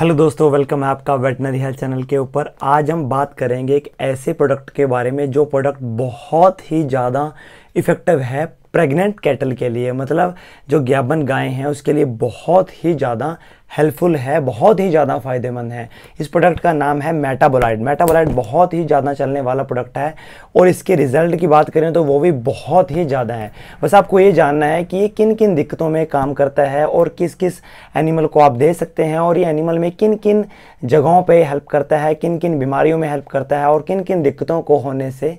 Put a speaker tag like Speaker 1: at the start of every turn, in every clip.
Speaker 1: hello दोस्तों welcome है आपका वेटनरी हेल्थ चैनल के ऊपर आज हम बात करेंगे एक ऐसे प्रोडक्ट के बारे में जो प्रोडक्ट बहुत ही ज़्यादा इफ़ेक्टिव है प्रेग्नेंट कैटल के लिए मतलब जो ग्याबन गायें हैं उसके लिए बहुत ही ज़्यादा हेल्पफुल है बहुत ही ज़्यादा फ़ायदेमंद है इस प्रोडक्ट का नाम है मेटाबोलाइट मेटाबोलाइट बहुत ही ज़्यादा चलने वाला प्रोडक्ट है और इसके रिजल्ट की बात करें तो वो भी बहुत ही ज़्यादा है बस आपको ये जानना है कि ये किन किन दिक्कतों में काम करता है और किस किस एनिमल को आप दे सकते हैं और ये एनिमल में किन किन जगहों पर हेल्प करता है किन किन बीमारियों में हेल्प करता है और किन किन दिक्कतों को होने से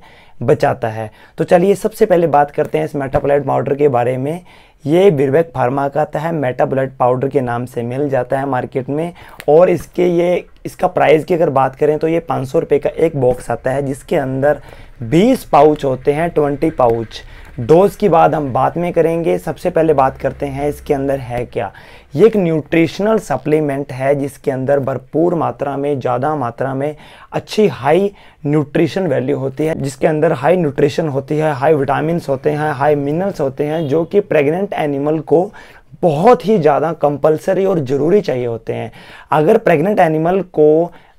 Speaker 1: बचाता है तो चलिए सबसे पहले बात करते हैं इस मेटापोलाइट पाउडर के बारे में ये बिरबेक फार्मा का है मेटा ब्लड पाउडर के नाम से मिल जाता है मार्केट में और इसके ये इसका प्राइस की अगर बात करें तो ये पाँच सौ रुपये का एक बॉक्स आता है जिसके अंदर बीस पाउच होते हैं ट्वेंटी पाउच डोज की बात हम बाद में करेंगे सबसे पहले बात करते हैं इसके अंदर है क्या ये एक न्यूट्रिशनल सप्लीमेंट है जिसके अंदर भरपूर मात्रा में ज़्यादा मात्रा में अच्छी हाई न्यूट्रिशन वैल्यू होती है जिसके अंदर हाई न्यूट्रिशन होती है हाई विटामिन होते हैं हाई मिनरल्स होते हैं जो कि प्रेग्नेंट एनिमल को बहुत ही ज़्यादा कंपलसरी और ज़रूरी चाहिए होते हैं अगर प्रेग्नेंट एनिमल को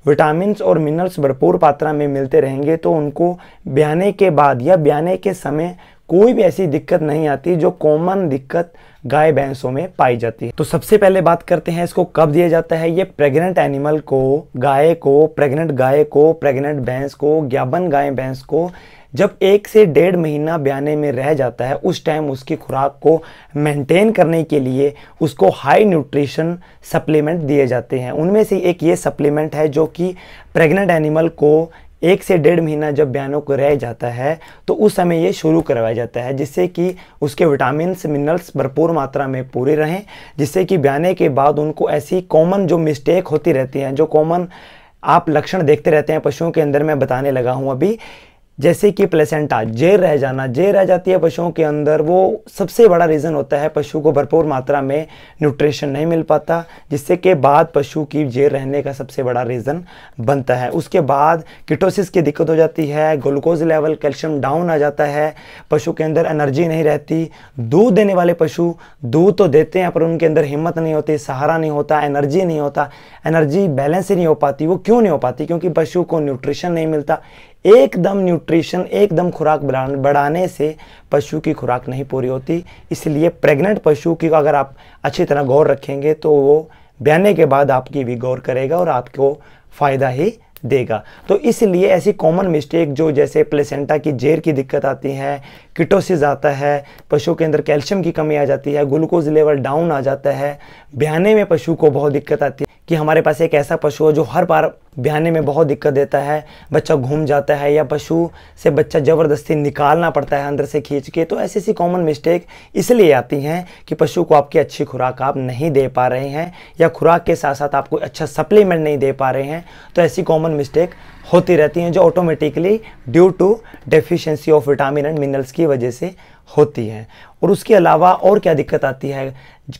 Speaker 1: विटामिन और मिनरल्स भरपूर मात्रा में मिलते रहेंगे तो उनको ब्याने के बाद या ब्याने के समय कोई भी ऐसी दिक्कत नहीं आती जो कॉमन दिक्कत गाय भैंसों में पाई जाती है तो सबसे पहले बात करते हैं इसको कब दिया जाता है ये प्रेग्नेंट एनिमल को गाय को प्रेग्नेंट गाय को प्रेग्नेंट भैंस को ज्ञापन गाय भैंस को जब एक से डेढ़ महीना ब्याने में रह जाता है उस टाइम उसकी खुराक को मेंटेन करने के लिए उसको हाई न्यूट्रिशन सप्लीमेंट दिए जाते हैं उनमें से एक ये सप्लीमेंट है जो कि प्रेग्नेंट एनिमल को एक से डेढ़ महीना जब बयानों को रह जाता है तो उस समय ये शुरू करवाया जाता है जिससे कि उसके विटामिन मिनरल्स भरपूर मात्रा में पूरे रहें जिससे कि ब्याने के बाद उनको ऐसी कॉमन जो मिस्टेक होती रहती हैं जो कॉमन आप लक्षण देखते रहते हैं पशुओं के अंदर मैं बताने लगा हूँ अभी जैसे कि प्लेसेंटा जेर रह जाना जेर रह जाती है पशुओं के अंदर वो सबसे बड़ा रीज़न होता है पशु को भरपूर मात्रा में न्यूट्रिशन नहीं मिल पाता जिससे के बाद पशु की जेर रहने का सबसे बड़ा रीज़न बनता है उसके बाद किटोसिस की दिक्कत हो जाती है ग्लूकोज लेवल कैल्शियम डाउन आ जाता है पशु के अंदर एनर्जी नहीं रहती दूध देने वाले पशु दूध तो देते हैं पर उनके अंदर हिम्मत नहीं होती सहारा नहीं होता एनर्जी नहीं होता एनर्जी बैलेंस ही नहीं हो पाती वो क्यों नहीं हो पाती क्योंकि पशु को न्यूट्रिशन नहीं मिलता एकदम न्यूट्रिशन एकदम खुराक बढ़ाने से पशु की खुराक नहीं पूरी होती इसलिए प्रेग्नेंट पशु की अगर आप अच्छी तरह गौर रखेंगे तो वो ब्याने के बाद आपकी भी गौर करेगा और आपको फ़ायदा ही देगा तो इसलिए ऐसी कॉमन मिस्टेक जो जैसे प्लेसेंटा की जेर की दिक्कत आती है किटोसिस आता है पशु के अंदर कैल्शियम की कमी आ जाती है ग्लूकोज लेवल डाउन आ जाता है ब्याने में पशु को बहुत दिक्कत आती है कि हमारे पास एक ऐसा पशु है जो हर बार ब्याने में बहुत दिक्कत देता है बच्चा घूम जाता है या पशु से बच्चा ज़बरदस्ती निकालना पड़ता है अंदर से खींच के तो ऐसी ऐसी कॉमन मिस्टेक इसलिए आती हैं कि पशु को आपकी अच्छी खुराक आप नहीं दे पा रहे हैं या खुराक के साथ साथ आपको अच्छा सप्लीमेंट नहीं दे पा रहे हैं तो ऐसी कॉमन मिस्टेक होती रहती हैं जो automatically due to deficiency of vitamin and minerals की वजह से होती है और उसके अलावा और क्या दिक्कत आती है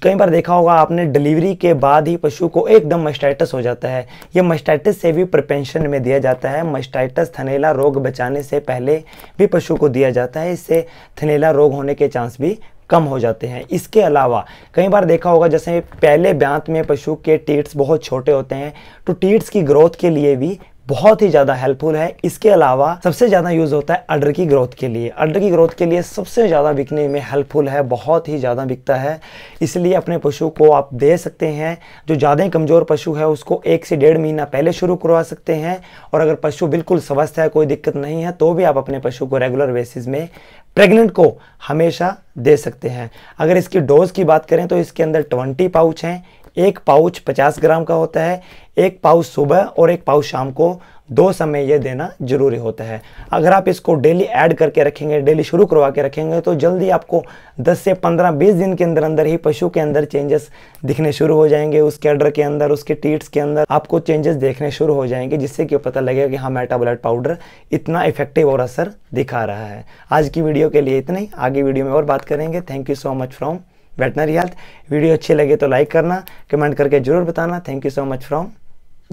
Speaker 1: कई बार देखा होगा आपने डिलीवरी के बाद ही पशु को एकदम मस्टाइटस हो जाता है यह मस्टाइटस से भी प्रपेंशन में दिया जाता है मस्टाइटस थनेला रोग बचाने से पहले भी पशु को दिया जाता है इससे थनेला रोग होने के चांस भी कम हो जाते हैं इसके अलावा कई बार देखा होगा जैसे पहले ब्यांत में पशु के टीट्स बहुत छोटे होते हैं तो टीट्स की ग्रोथ के लिए भी बहुत ही ज़्यादा हेल्पफुल है इसके अलावा सबसे ज़्यादा यूज़ होता है अडर की ग्रोथ के लिए अडर की ग्रोथ के लिए सबसे ज़्यादा बिकने में हेल्पफुल है बहुत ही ज़्यादा बिकता है इसलिए अपने पशु को आप दे सकते हैं जो ज़्यादा कमज़ोर पशु है उसको एक से डेढ़ महीना पहले शुरू करवा सकते हैं और अगर पशु बिल्कुल स्वस्थ है कोई दिक्कत नहीं है तो भी आप अपने पशु को रेगुलर बेसिस में प्रेग्नेंट को हमेशा दे सकते हैं अगर इसकी डोज की बात करें तो इसके अंदर ट्वेंटी पाउच हैं एक पाउच 50 ग्राम का होता है एक पाउच सुबह और एक पाउच शाम को दो समय ये देना जरूरी होता है अगर आप इसको डेली ऐड करके रखेंगे डेली शुरू करवा के रखेंगे तो जल्दी आपको 10 से 15 20 दिन के अंदर अंदर ही पशु के अंदर चेंजेस दिखने शुरू हो जाएंगे उसके अडर के अंदर उसके टीट्स के अंदर आपको चेंजेस देखने शुरू हो जाएंगे जिससे कि पता लगेगा कि हाँ मेटाबोलाइट पाउडर इतना इफेक्टिव और असर दिखा रहा है आज की वीडियो के लिए इतना ही आगे वीडियो में और बात करेंगे thank you so much from veterinary health video अच्छी लगे तो लाइक करना कमेंट करके जरूर बताना thank you so much from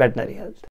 Speaker 1: veterinary health